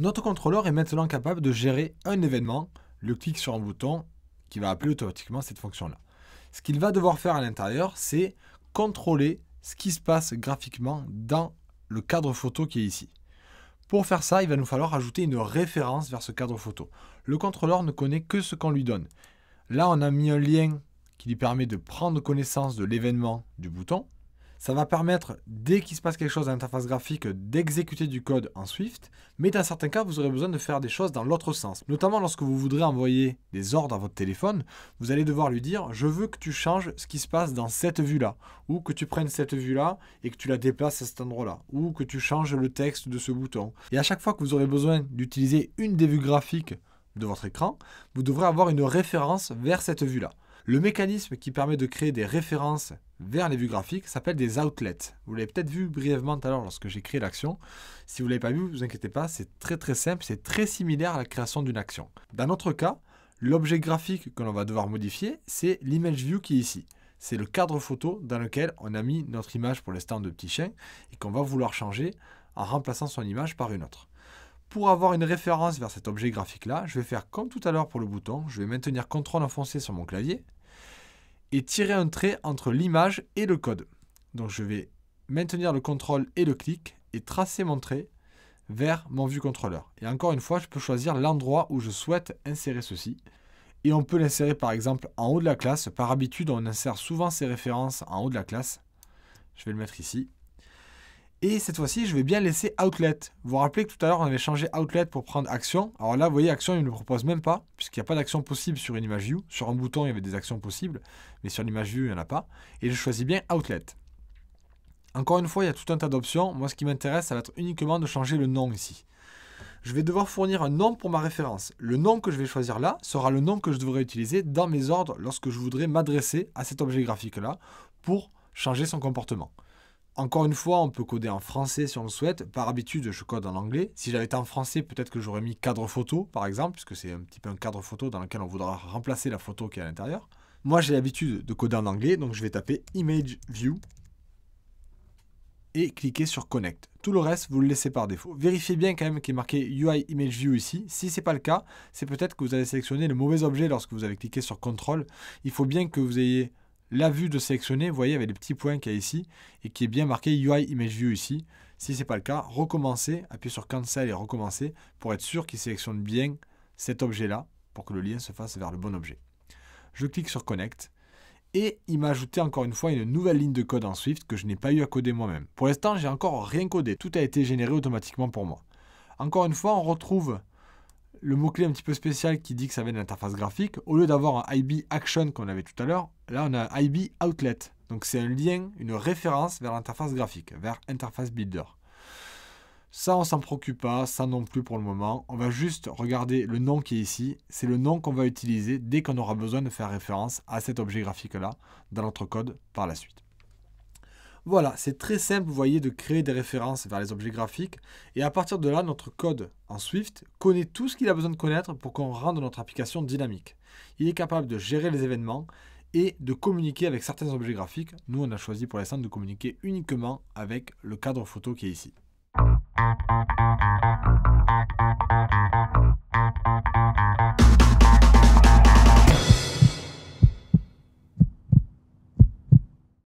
Notre contrôleur est maintenant capable de gérer un événement, le clic sur un bouton qui va appeler automatiquement cette fonction-là. Ce qu'il va devoir faire à l'intérieur, c'est contrôler ce qui se passe graphiquement dans le cadre photo qui est ici. Pour faire ça, il va nous falloir ajouter une référence vers ce cadre photo. Le contrôleur ne connaît que ce qu'on lui donne. Là, on a mis un lien qui lui permet de prendre connaissance de l'événement du bouton. Ça va permettre, dès qu'il se passe quelque chose dans l'interface graphique, d'exécuter du code en Swift, mais dans certains cas, vous aurez besoin de faire des choses dans l'autre sens. Notamment lorsque vous voudrez envoyer des ordres à votre téléphone, vous allez devoir lui dire « je veux que tu changes ce qui se passe dans cette vue-là » ou que tu prennes cette vue-là et que tu la déplaces à cet endroit-là ou que tu changes le texte de ce bouton. Et à chaque fois que vous aurez besoin d'utiliser une des vues graphiques de votre écran, vous devrez avoir une référence vers cette vue-là. Le mécanisme qui permet de créer des références vers les vues graphiques s'appelle des outlets. Vous l'avez peut-être vu brièvement tout à l'heure lorsque j'ai créé l'action. Si vous ne l'avez pas vu, ne vous inquiétez pas, c'est très très simple, c'est très similaire à la création d'une action. Dans notre cas, l'objet graphique que l'on va devoir modifier, c'est l'image view qui est ici. C'est le cadre photo dans lequel on a mis notre image pour l'instant de petit chien et qu'on va vouloir changer en remplaçant son image par une autre. Pour avoir une référence vers cet objet graphique là, je vais faire comme tout à l'heure pour le bouton, je vais maintenir CTRL enfoncé sur mon clavier, et tirer un trait entre l'image et le code. Donc je vais maintenir le contrôle et le clic et tracer mon trait vers mon vue contrôleur. Et encore une fois, je peux choisir l'endroit où je souhaite insérer ceci. Et on peut l'insérer par exemple en haut de la classe. Par habitude, on insère souvent ces références en haut de la classe. Je vais le mettre ici. Et cette fois-ci, je vais bien laisser Outlet. Vous vous rappelez que tout à l'heure, on avait changé Outlet pour prendre Action. Alors là, vous voyez, Action, il ne le propose même pas, puisqu'il n'y a pas d'action possible sur une image view. Sur un bouton, il y avait des actions possibles, mais sur l'image view, il n'y en a pas. Et je choisis bien Outlet. Encore une fois, il y a tout un tas d'options. Moi, ce qui m'intéresse, ça va être uniquement de changer le nom ici. Je vais devoir fournir un nom pour ma référence. Le nom que je vais choisir là sera le nom que je devrais utiliser dans mes ordres lorsque je voudrais m'adresser à cet objet graphique-là pour changer son comportement. Encore une fois, on peut coder en français si on le souhaite. Par habitude, je code en anglais. Si j'avais été en français, peut-être que j'aurais mis cadre photo, par exemple, puisque c'est un petit peu un cadre photo dans lequel on voudra remplacer la photo qui est à l'intérieur. Moi, j'ai l'habitude de coder en anglais, donc je vais taper Image View et cliquer sur Connect. Tout le reste, vous le laissez par défaut. Vérifiez bien quand même qu'il est marqué UI Image View ici. Si ce n'est pas le cas, c'est peut-être que vous avez sélectionné le mauvais objet lorsque vous avez cliqué sur Control. Il faut bien que vous ayez la vue de sélectionner, vous voyez, avec les petits points qu'il y a ici, et qui est bien marqué UI Image View ici. Si ce n'est pas le cas, recommencez, appuyez sur Cancel et recommencez pour être sûr qu'il sélectionne bien cet objet-là, pour que le lien se fasse vers le bon objet. Je clique sur Connect, et il m'a ajouté encore une fois une nouvelle ligne de code en Swift que je n'ai pas eu à coder moi-même. Pour l'instant, j'ai encore rien codé, tout a été généré automatiquement pour moi. Encore une fois, on retrouve le mot-clé un petit peu spécial qui dit que ça avait de l'interface graphique, au lieu d'avoir un IB Action qu'on avait tout à l'heure, là on a un IB Outlet. Donc c'est un lien, une référence vers l'interface graphique, vers Interface Builder. Ça, on s'en préoccupe pas, ça non plus pour le moment. On va juste regarder le nom qui est ici. C'est le nom qu'on va utiliser dès qu'on aura besoin de faire référence à cet objet graphique-là dans notre code par la suite. Voilà, c'est très simple, vous voyez, de créer des références vers les objets graphiques. Et à partir de là, notre code en Swift connaît tout ce qu'il a besoin de connaître pour qu'on rende notre application dynamique. Il est capable de gérer les événements et de communiquer avec certains objets graphiques. Nous, on a choisi pour l'instant de communiquer uniquement avec le cadre photo qui est ici.